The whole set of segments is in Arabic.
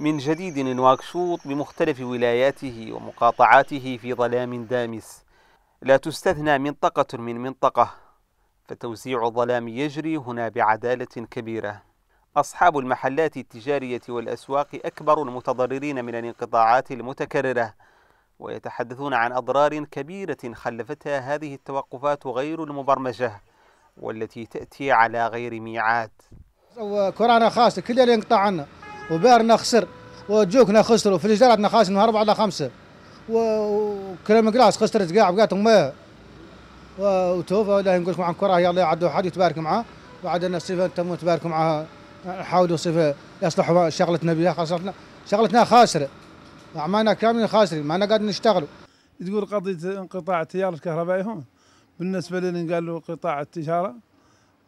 من جديد نواكشوط بمختلف ولاياته ومقاطعاته في ظلام دامس لا تستثنى منطقة من منطقة فتوزيع الظلام يجري هنا بعدالة كبيرة أصحاب المحلات التجارية والأسواق أكبر المتضررين من الانقطاعات المتكررة ويتحدثون عن أضرار كبيرة خلفتها هذه التوقفات غير المبرمجة والتي تأتي على غير ميعاد كورونا خاصة كل اللي انقطع عنا وبيرنا خسر وجوكنا خسروا فليجدارتنا خاسر من أربعة على خمسة وكريم كلاس خسرت قاع بقات ما وتوفى ولا نقول لكم عن كرة يلا عدوا حد يتبارك معاه بعد أن الصفة تمو تبارك معاه حاولوا صفة يصلحوا شغلتنا بها خسرتنا شغلتنا خاسرة أعمالنا كاملين خاسرين ما أنا قاعد نشتغلوا تقول قضية انقطاع التجارة الكهربائية هون بالنسبة لنا قالوا قطاع التجارة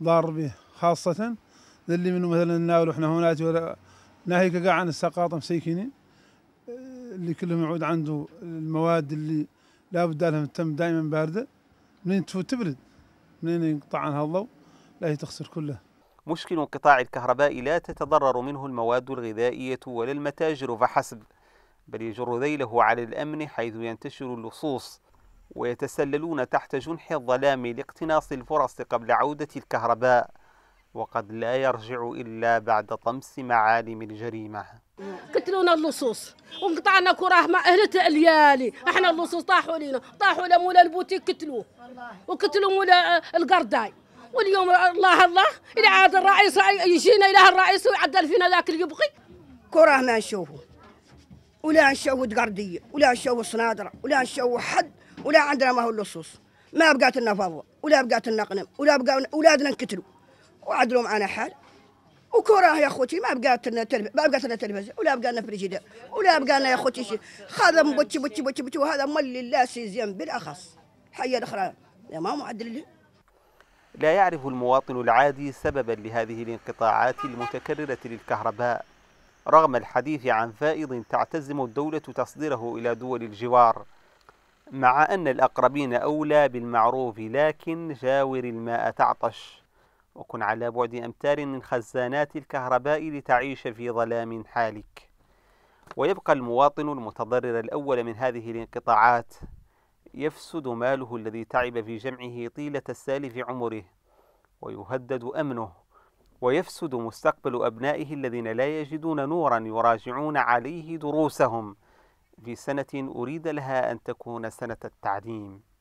ضار به خاصة اللي منه مثلا ناولوا احنا هنا ناهيك قاع عن السقاط مسيكيني اللي كلهم يعود عنده المواد اللي لابد لها من التم دائما بارده منين تفوت تبرد منين ينقطع عنها الضوء لا هي تخسر كلها مشكل انقطاع الكهرباء لا تتضرر منه المواد الغذائية ولا المتاجر فحسب بل يجر ذيله على الأمن حيث ينتشر اللصوص ويتسللون تحت جنح الظلام لاقتناص الفرص قبل عودة الكهرباء وقد لا يرجع إلا بعد طمس معالم الجريمة قتلونا اللصوص وقطعنا كراه مع أهلت الليالي احنا اللصوص طاحوا لينا طاحوا لمولا البوتيك قتلوه وقتلوا مولا القرداي واليوم الله الله الى عاد الرئيس يجينا الى الرئيس ويعدل فينا ذاك اللي يبغي كراه ما نشوفه ولا نشوه قردية ولا نشوه صنادره ولا نشوه حد ولا عندنا ما هو اللصوص ما بقات لنا فضوى ولا بقات لنا قنم ولا بقى اولادنا انقتلوا وعدلوا معنا حال وكره يا خوتي ما بقات لنا ما بقات لنا تلفزيون ولا بقى لنا فريجيدير ولا بقى لنا يا خوتي شيء هذا بوتي بوتي بوتي بوتي وهذا ملي لا سيزيام بالاخص حي الاخرى يا ماما عدل لي لا يعرف المواطن العادي سببا لهذه الانقطاعات المتكررة للكهرباء رغم الحديث عن فائض تعتزم الدولة تصديره إلى دول الجوار مع أن الأقربين أولى بالمعروف لكن جاور الماء تعطش وكن على بعد أمتار من خزانات الكهرباء لتعيش في ظلام حالك ويبقى المواطن المتضرر الأول من هذه الانقطاعات يفسد ماله الذي تعب في جمعه طيلة السالف عمره ويهدد أمنه ويفسد مستقبل أبنائه الذين لا يجدون نورا يراجعون عليه دروسهم في سنة أريد لها أن تكون سنة التعليم